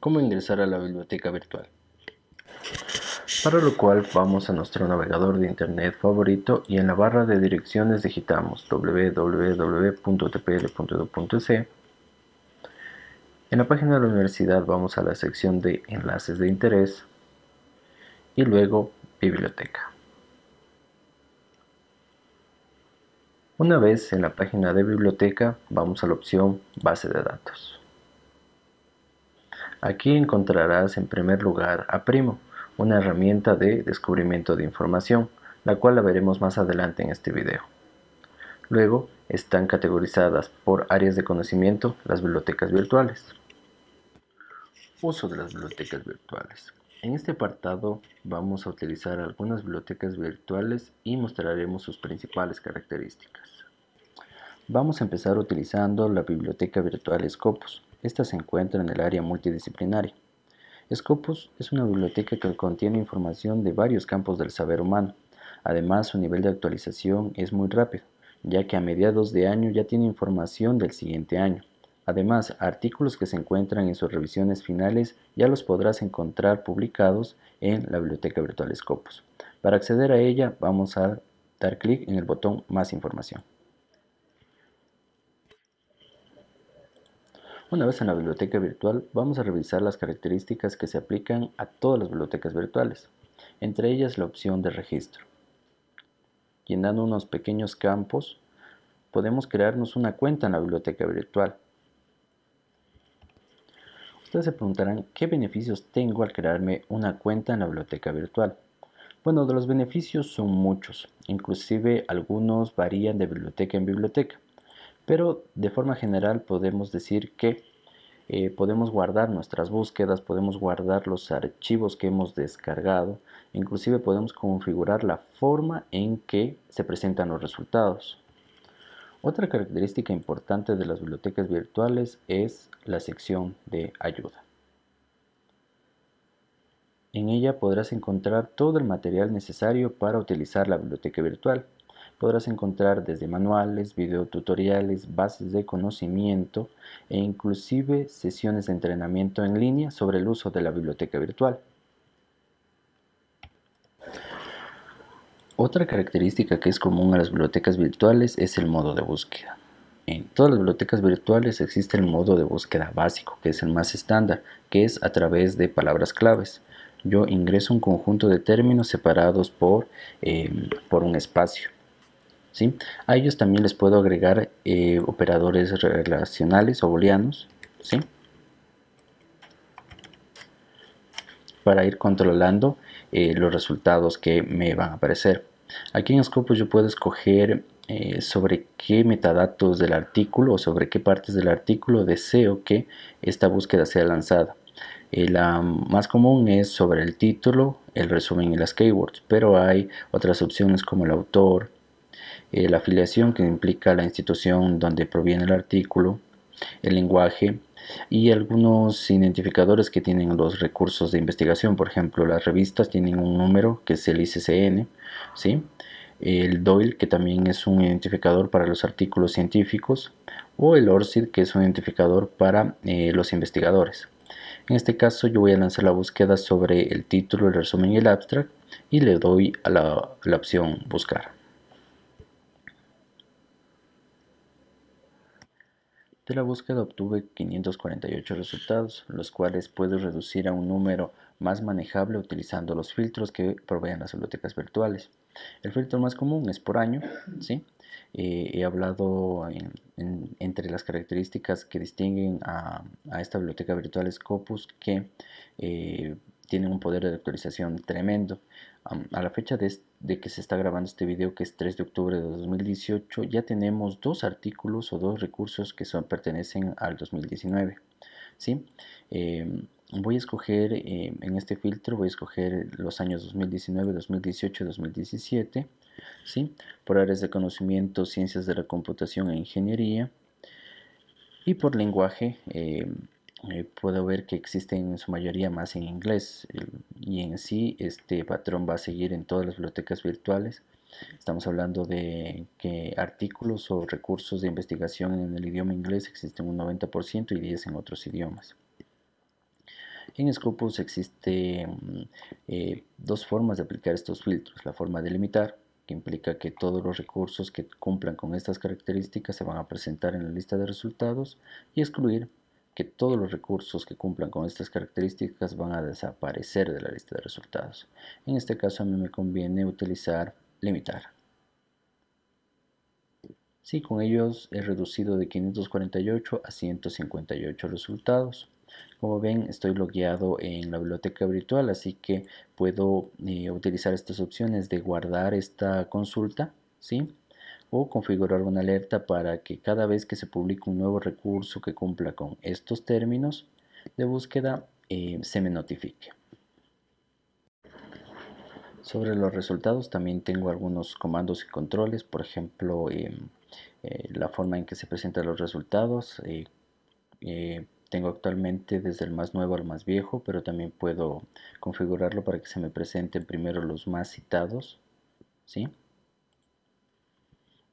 cómo ingresar a la biblioteca virtual. Para lo cual vamos a nuestro navegador de internet favorito y en la barra de direcciones digitamos www.tpl.edu.c. En la página de la universidad vamos a la sección de enlaces de interés y luego biblioteca. Una vez en la página de biblioteca vamos a la opción base de datos. Aquí encontrarás en primer lugar a Primo, una herramienta de descubrimiento de información, la cual la veremos más adelante en este video. Luego están categorizadas por áreas de conocimiento las bibliotecas virtuales. Uso de las bibliotecas virtuales. En este apartado vamos a utilizar algunas bibliotecas virtuales y mostraremos sus principales características. Vamos a empezar utilizando la biblioteca virtual Scopus, esta se encuentra en el área multidisciplinaria. Scopus es una biblioteca que contiene información de varios campos del saber humano. Además, su nivel de actualización es muy rápido, ya que a mediados de año ya tiene información del siguiente año. Además, artículos que se encuentran en sus revisiones finales ya los podrás encontrar publicados en la Biblioteca Virtual Scopus. Para acceder a ella vamos a dar clic en el botón Más información. Una vez en la biblioteca virtual, vamos a revisar las características que se aplican a todas las bibliotecas virtuales, entre ellas la opción de registro. Llenando unos pequeños campos, podemos crearnos una cuenta en la biblioteca virtual. Ustedes se preguntarán, ¿qué beneficios tengo al crearme una cuenta en la biblioteca virtual? Bueno, de los beneficios son muchos, inclusive algunos varían de biblioteca en biblioteca. Pero de forma general podemos decir que eh, podemos guardar nuestras búsquedas, podemos guardar los archivos que hemos descargado, inclusive podemos configurar la forma en que se presentan los resultados. Otra característica importante de las bibliotecas virtuales es la sección de ayuda. En ella podrás encontrar todo el material necesario para utilizar la biblioteca virtual podrás encontrar desde manuales, videotutoriales, bases de conocimiento e inclusive sesiones de entrenamiento en línea sobre el uso de la biblioteca virtual. Otra característica que es común a las bibliotecas virtuales es el modo de búsqueda. En todas las bibliotecas virtuales existe el modo de búsqueda básico, que es el más estándar, que es a través de palabras claves. Yo ingreso un conjunto de términos separados por, eh, por un espacio. A ellos también les puedo agregar eh, operadores relacionales o booleanos, ¿sí? Para ir controlando eh, los resultados que me van a aparecer. Aquí en Scopus pues, yo puedo escoger eh, sobre qué metadatos del artículo o sobre qué partes del artículo deseo que esta búsqueda sea lanzada. la más común es sobre el título, el resumen y las keywords, pero hay otras opciones como el autor, eh, la afiliación que implica la institución donde proviene el artículo, el lenguaje y algunos identificadores que tienen los recursos de investigación. Por ejemplo, las revistas tienen un número que es el ICCN, el DOIL, que también es un identificador para los artículos científicos, o el ORCID, que es un identificador para eh, los investigadores. En este caso yo voy a lanzar la búsqueda sobre el título, el resumen y el abstract y le doy a la opción buscar. De la búsqueda obtuve 548 resultados, los cuales puedo reducir a un número más manejable utilizando los filtros que proveen las bibliotecas virtuales. El filtro más común es por año, ¿sí? Eh, he hablado entre las características que distinguen a, esta biblioteca virtual Scopus que eh, tiene un poder de actualización tremendo. a la fecha de este de que se está grabando este video, que es 3 de octubre de 2018, ya tenemos dos artículos o dos recursos que son, pertenecen al 2019. ¿sí? Eh, voy a escoger eh, en este filtro, voy a escoger los años 2019, 2018, 2017, ¿sí? por áreas de conocimiento, ciencias de la computación e ingeniería, y por lenguaje. Eh, eh, puedo ver que existen en su mayoría más en inglés y en sí este patrón va a seguir en todas las bibliotecas virtuales. Estamos hablando de que artículos o recursos de investigación en el idioma inglés existen un 90% y 10 en otros idiomas. En Scopus existe mm, eh, dos formas de aplicar estos filtros. La forma de limitar, que implica que todos los recursos que cumplan con estas características se van a presentar en la lista de resultados, y excluir, que todos los recursos que cumplan con estas características van a desaparecer de la lista de resultados. En este caso a mí me conviene utilizar limitar. Sí, con ellos he reducido de 548 a 158 resultados. Como ven, estoy logueado en la biblioteca virtual, así que puedo eh, utilizar estas opciones de guardar esta consulta, ¿sí? o configurar una alerta para que cada vez que se publique un nuevo recurso que cumpla con estos términos de búsqueda eh, se me notifique. Sobre los resultados también tengo algunos comandos y controles, por ejemplo em, eh, la forma en que se presentan los resultados. Eh, tengo actualmente desde el más nuevo al más viejo, pero también puedo configurarlo para que se me presenten primero los más citados. ¿sí?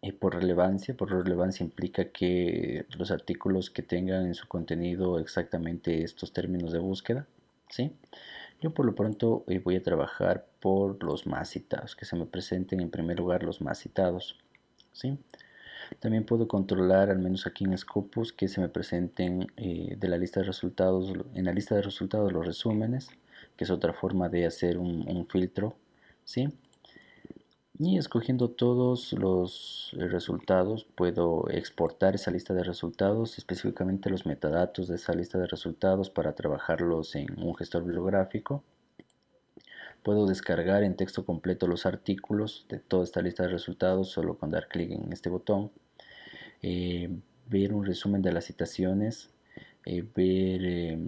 Y eh, por relevancia, por relevancia implica que los artículos que tengan en su contenido exactamente estos términos de búsqueda, ¿sí? Yo por lo pronto eh, voy a trabajar por los más citados, que se me presenten en primer lugar los más citados, ¿sí? También puedo controlar, al menos aquí en Scopus, que se me presenten eh, de la lista de resultados, en la lista de resultados los resúmenes, que es otra forma de hacer un, un filtro, ¿sí? y escogiendo todos los eh, resultados puedo exportar esa lista de resultados, específicamente los metadatos de esa lista de resultados para trabajarlos en un gestor bibliográfico. Puedo descargar en texto completo los artículos de toda esta lista de resultados solo con dar clic en este botón. Eh, ver un resumen de las citaciones, eh, ver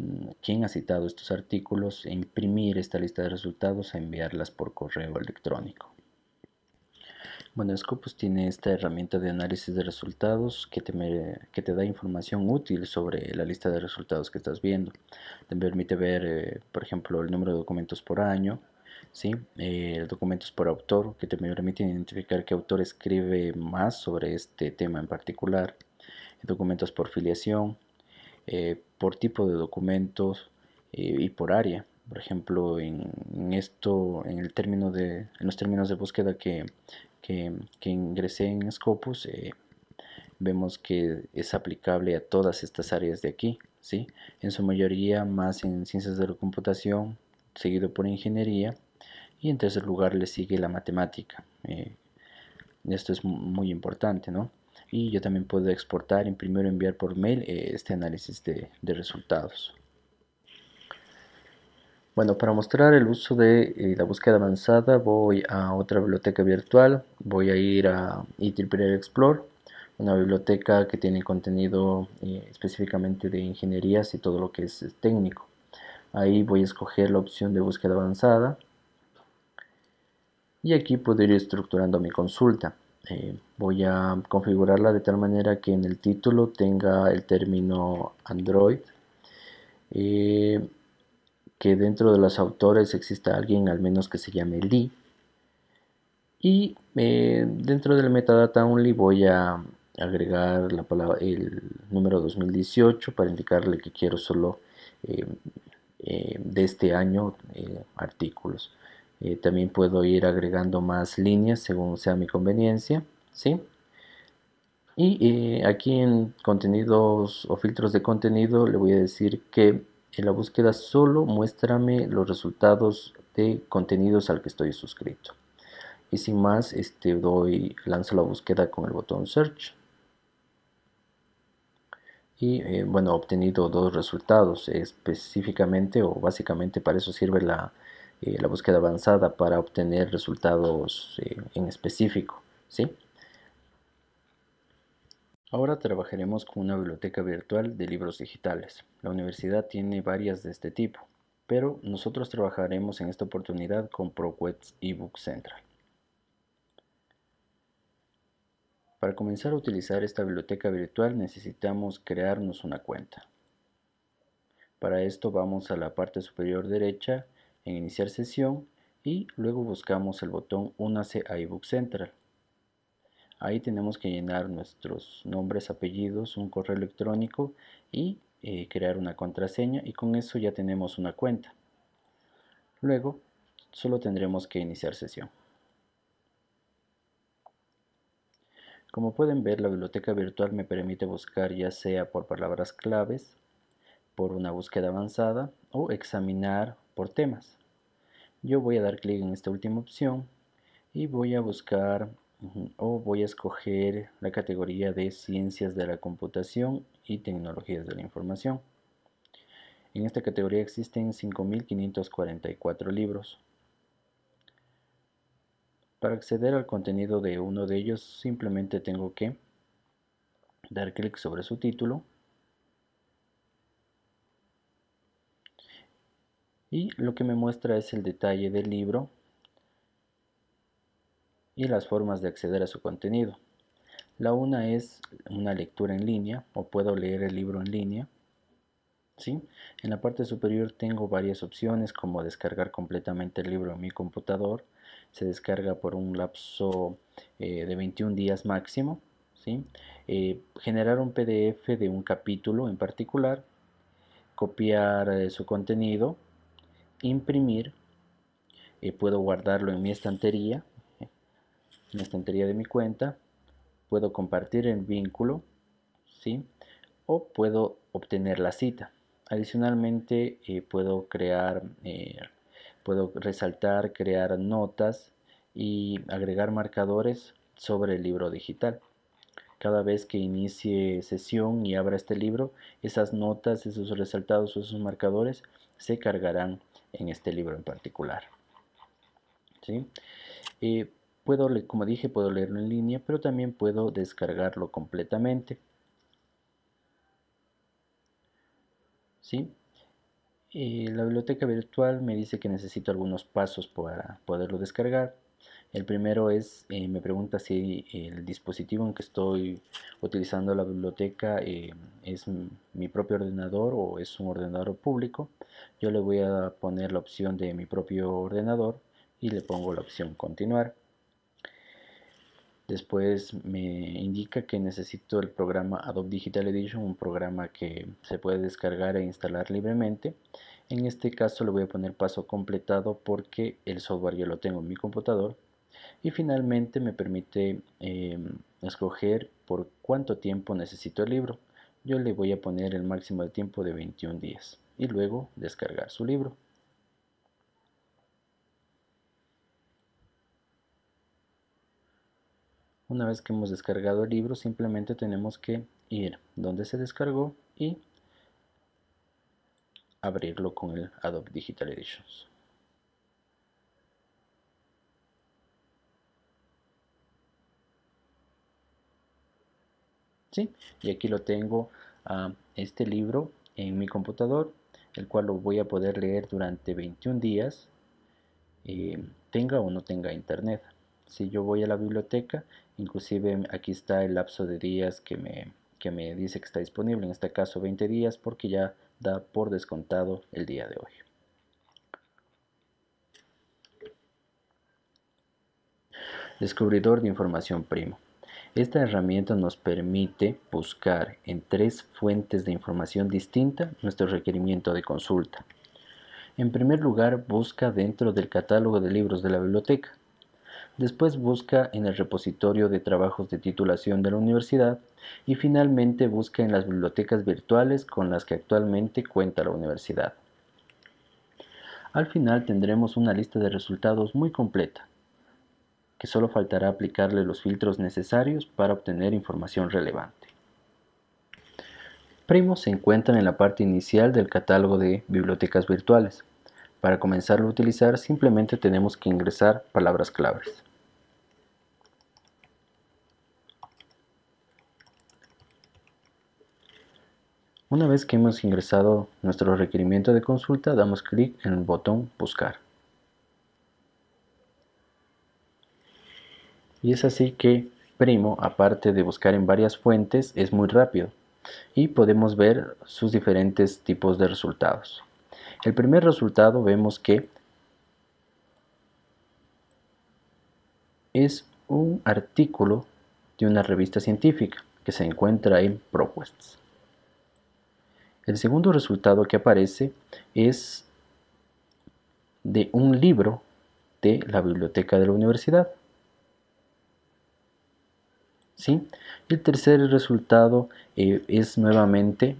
quién ha citado estos artículos, imprimir esta lista de resultados a e enviarlas por correo electrónico. Bueno, Scopus tiene esta herramienta de análisis de resultados que te, que te da información útil sobre la lista de resultados que estás viendo. Te permite ver, eh, por ejemplo, el número de documentos por año, ¿sí? Eh, documentos por autor, que te permite identificar qué autor escribe más sobre este tema en particular, documentos por filiación, eh, por tipo de documentos y por área por ejemplo en, esto en el término de en los términos de búsqueda que que, que ingresé en Scopus, eh, vemos que es aplicable a todas estas áreas de aquí, ¿sí? En su mayoría más en ciencias de la computación, seguido por ingeniería, y en tercer lugar le sigue la matemática. Eh, esto es muy importante, ¿no? Y yo también puedo exportar, y primero enviar por mail eh, este análisis de resultados. Bueno, para mostrar el uso de eh, la búsqueda avanzada voy a otra biblioteca virtual, voy a ir a IEEE Explore, una biblioteca que tiene contenido eh, específicamente de ingenierías y todo lo que es técnico. Ahí voy a escoger la opción de búsqueda avanzada y aquí puedo ir estructurando mi consulta. Eh, voy a configurarla de tal manera que en el título tenga el término Android que dentro de los autores exista alguien al menos que se llame Lee. Y eh, dentro del metadata only voy a agregar la palabra, el número 2018 para indicarle que quiero solo eh, eh, de este año artículos. también puedo ir agregando más líneas según sea mi conveniencia. ¿sí? Y aquí en contenidos o filtros de contenido le voy a decir que en la búsqueda solo muéstrame los resultados de contenidos al que estoy suscrito. Y sin más, este, doy, lanzo la búsqueda con el botón Search. Y eh, bueno, he obtenido dos resultados específicamente o básicamente para eso sirve la, eh, búsqueda avanzada para obtener resultados eh, en específico. ¿sí? Ahora trabajaremos con una biblioteca virtual de libros digitales. La universidad tiene varias de este tipo, pero nosotros trabajaremos en esta oportunidad con ProQuest eBook Central. Para comenzar a utilizar esta biblioteca virtual necesitamos crearnos una cuenta. Para esto vamos a la parte superior derecha en iniciar sesión y luego buscamos el botón Únase a eBook Central. Ahí tenemos que llenar nuestros nombres, apellidos, un correo electrónico y eh, crear una contraseña y con eso ya tenemos una cuenta. Luego solo tendremos que iniciar sesión. Como pueden ver, la biblioteca virtual me permite buscar ya sea por palabras claves, por una búsqueda avanzada o examinar por temas. Yo voy a dar clic en esta última opción y voy a buscar o voy a escoger la categoría de ciencias de la computación y tecnologías de la información. En esta categoría existen 5.544 libros. Para acceder al contenido de uno de ellos simplemente tengo que dar clic sobre su título y lo que me muestra es el detalle del libro y las formas de acceder a su contenido. La una es una lectura en línea o puedo leer el libro en línea. ¿sí? En la parte superior tengo varias opciones como descargar completamente el libro en mi computador. Se descarga por un lapso eh, de 21 días máximo. Eh, generar un PDF de un capítulo en particular. Copiar eh, su contenido. Imprimir. puedo guardarlo en mi estantería en la estantería de mi cuenta, puedo compartir el vínculo, ¿sí? O puedo obtener la cita. Adicionalmente, eh, puedo crear, eh, puedo resaltar, crear notas y agregar marcadores sobre el libro digital. Cada vez que inicie sesión y abra este libro, esas notas, esos resaltados o esos marcadores se cargarán en este libro en particular. ¿Sí? Eh, como dije, puedo leerlo en línea, pero también puedo descargarlo completamente. ¿Sí? Eh, la biblioteca virtual me dice que necesito algunos pasos para poderlo descargar. El primero es, eh, me pregunta si el dispositivo en que estoy utilizando la biblioteca eh, es mi propio ordenador o es un ordenador público. Yo le voy a poner la opción de mi propio ordenador y le pongo la opción continuar. Después me indica que necesito el programa Adobe Digital Edition, un programa que se puede descargar e instalar libremente. En este caso le voy a poner paso completado porque el software ya lo tengo en mi computador. Y finalmente me permite eh, escoger por cuánto tiempo necesito el libro. Yo le voy a poner el máximo de tiempo de 21 días y luego descargar su libro. Una vez que hemos descargado el libro, simplemente tenemos que ir donde se descargó y abrirlo con el Adobe Digital Editions. ¿Sí? Y aquí lo tengo a este libro en mi computador, el cual lo voy a poder leer durante 21 días, eh, tenga o no tenga internet. Si yo voy a la biblioteca, inclusive aquí está el lapso de días que me, me dice que está disponible, en este caso 20 días, porque ya da por descontado el día de hoy. Descubridor de información primo. Esta herramienta nos permite buscar en tres fuentes de información distinta nuestro requerimiento de consulta. En primer lugar, busca dentro del catálogo de libros de la biblioteca. Después busca en el repositorio de trabajos de titulación de la universidad y finalmente busca en las bibliotecas virtuales con las que actualmente cuenta la universidad. Al final tendremos una lista de resultados muy completa, que solo faltará aplicarle los filtros necesarios para obtener información relevante. Primo se encuentra en la parte inicial del catálogo de bibliotecas virtuales. Para comenzarlo a utilizar simplemente tenemos que ingresar palabras claves. Una vez que hemos ingresado nuestro requerimiento de consulta, damos clic en el botón Buscar. Y es así que Primo, aparte de buscar en varias fuentes, es muy rápido y podemos ver sus diferentes tipos de resultados. El primer resultado vemos que es un artículo de una revista científica que se encuentra en Propuestas. El segundo resultado que aparece es de un libro de la biblioteca de la universidad. ¿Sí? El tercer resultado eh, es nuevamente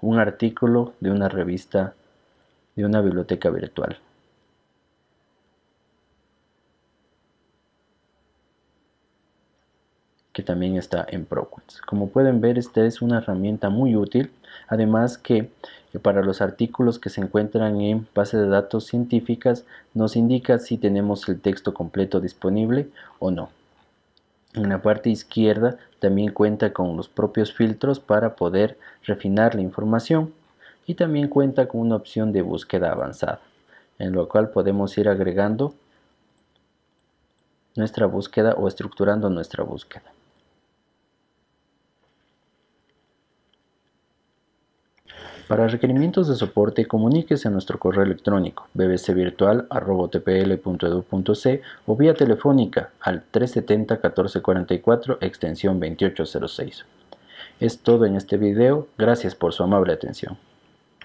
un artículo de una revista de una biblioteca virtual. que también está en ProQuest, Como pueden ver, esta es una herramienta muy útil, además que eh, para los artículos que se encuentran en base de datos científicas nos indica si tenemos el texto completo disponible o no. En la parte izquierda también cuenta con los propios filtros para poder refinar la información y también cuenta con una opción de búsqueda avanzada, en lo cual podemos ir agregando nuestra búsqueda o estructurando nuestra búsqueda. Para requerimientos de soporte, comuníquese a nuestro correo electrónico bbcvirtual.edu.c o vía telefónica al 370-1444 extensión 2806. Es todo en este video, gracias por su amable atención.